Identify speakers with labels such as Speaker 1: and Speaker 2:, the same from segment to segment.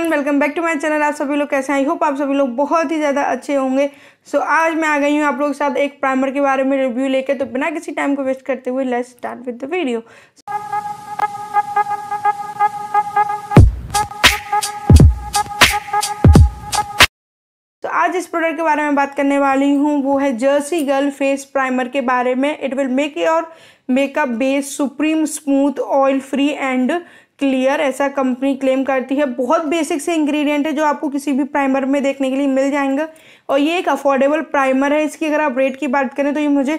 Speaker 1: everyone welcome back to my channel आप सभी लोग कैसे हैं आई होप आप सभी लोग बहुत ही ज़्यादा अच्छे होंगे सो so, आज मैं आ गई हूँ आप लोगों के साथ एक प्राइमर के बारे में रिव्यू लेके तो बिना किसी टाइम को वेस्ट करते हुए let's start with the video आज इस प्रोडक्ट के बारे में बात करने वाली हूँ वो है जर्सी गर्ल फेस प्राइमर के बारे में it will make your makeup base supreme smooth oil free and clear ऐसा कंपनी क्लेम करती है बहुत बेसिक से इंग्रेडिएंट है जो आपको किसी भी प्राइमर में देखने के लिए मिल जाएंगे और ये एक अफोर्डेबल प्राइमर है इसकी अगर आप रेट की बात करें तो ये मुझे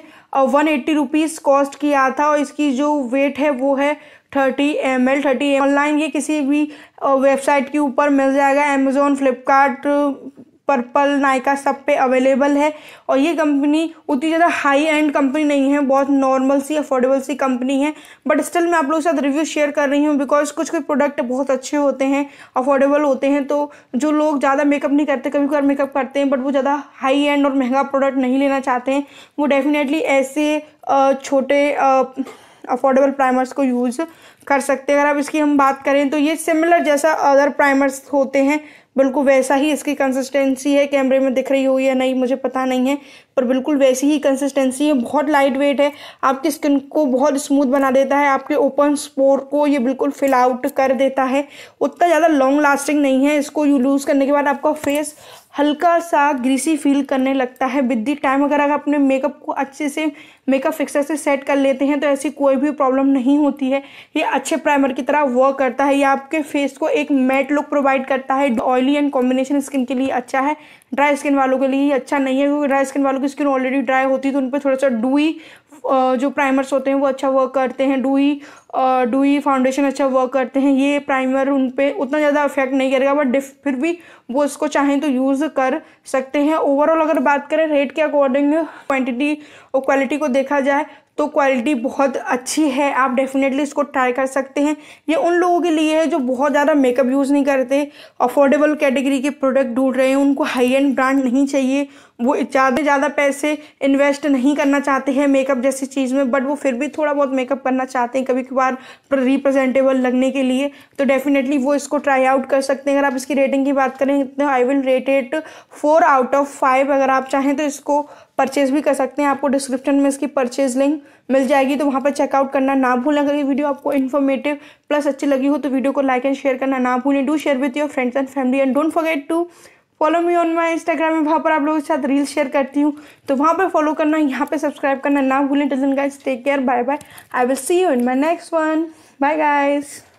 Speaker 1: वन एट्टी रुपीज़ कॉस्ट किया था और इसकी जो वेट है वो है thirty M L thirty online ये किसी भी वेबसाइट के ऊपर मिल जाएगा अमेजोन फ्लिपकार्ट पर्पल नायका सब पे अवेलेबल है और ये कंपनी उतनी ज़्यादा हाई एंड कंपनी नहीं है बहुत नॉर्मल सी अफोर्डेबल सी कंपनी है बट स्टिल मैं आप लोगों के साथ रिव्यू शेयर कर रही हूँ बिकॉज कुछ कुछ प्रोडक्ट बहुत अच्छे होते हैं अफोर्डेबल होते हैं तो जो लोग ज़्यादा मेकअप नहीं करते कभी कभार मेकअप करते हैं बट वो ज़्यादा हाई एंड और महंगा प्रोडक्ट नहीं लेना चाहते हैं वो डेफिनेटली ऐसे छोटे अफोर्डेबल प्राइमर्स को यूज़ कर सकते हैं अगर आप इसकी हम बात करें तो ये सिमिलर जैसा अदर प्राइमर्स होते हैं बिल्कुल वैसा ही इसकी कंसिस्टेंसी है कैमरे में दिख रही हो या नहीं मुझे पता नहीं है पर बिल्कुल वैसी ही कंसिस्टेंसी है बहुत लाइट वेट है आपकी स्किन को बहुत स्मूथ बना देता है आपके ओपन स्पोर को ये बिल्कुल फिल आउट कर देता है उतना ज़्यादा लॉन्ग लास्टिंग नहीं है इसको यूज़ करने के बाद आपका फेस हल्का सा ग्रीसी फील करने लगता है विद दी टाइम अगर आप अपने मेकअप को अच्छे से मेकअप फिक्सर से सेट कर लेते हैं तो ऐसी कोई भी प्रॉब्लम नहीं होती है ये अच्छे प्राइमर की तरह वर्क करता है ये आपके फेस को एक मैट लुक प्रोवाइड करता है oil oily and combination skin के लिए अच्छा है ड्राई स्किन वालों के लिए अच्छा नहीं है क्योंकि ड्राई स्किन वालों की स्किन ऑलरेडी ड्राई होती है तो उन पर थोड़ा सा डूई जो प्राइमर्स होते हैं वो अच्छा वर्क करते हैं डूई डूई फाउंडेशन अच्छा वर्क करते हैं ये प्राइमर उन पर उतना ज़्यादा अफेक्ट नहीं करेगा बट फिर भी वो इसको चाहें तो यूज़ कर सकते हैं ओवरऑल अगर बात करें रेट के अकॉर्डिंग क्वांटिटी और क्वालिटी को देखा जाए तो क्वालिटी बहुत अच्छी है आप डेफिनेटली इसको ट्राई कर सकते हैं ये उन लोगों के लिए है जो बहुत ज़्यादा मेकअप यूज़ नहीं करते अफोर्डेबल कैटेगरी के प्रोडक्ट ढूंढ रहे हैं उनको हाई एंड ब्रांड नहीं चाहिए वो ज़्यादा ज़्यादा पैसे इन्वेस्ट नहीं करना चाहते हैं मेकअप जैसी चीज़ में बट वो फिर भी थोड़ा बहुत मेकअप करना चाहते हैं कभी कभार रिप्रेजेंटेबल लगने के लिए तो डेफिनेटली वो इसको ट्राई आउट कर सकते हैं अगर आप इसकी रेटिंग की बात करें तो I will rate it four out of five अगर आप चाहें तो इसको परचेज भी कर सकते हैं आपको डिस्क्रिप्शन में इसकी परचेज लिंक मिल जाएगी तो वहाँ पर चेकआउट करना ना भूलें अगर ये वीडियो आपको इन्फॉर्मेटिव प्लस अच्छी लगी हो तो वीडियो को लाइक एंड शेयर करना ना भूलें do share with your friends and family and don't forget to follow me on my Instagram में वहाँ पर आप लोगों के साथ रील शेयर करती हूँ तो वहाँ पर फॉलो करना यहाँ पर सब्सक्राइब करना ना भूलें take care bye bye I will see you in my next one bye guys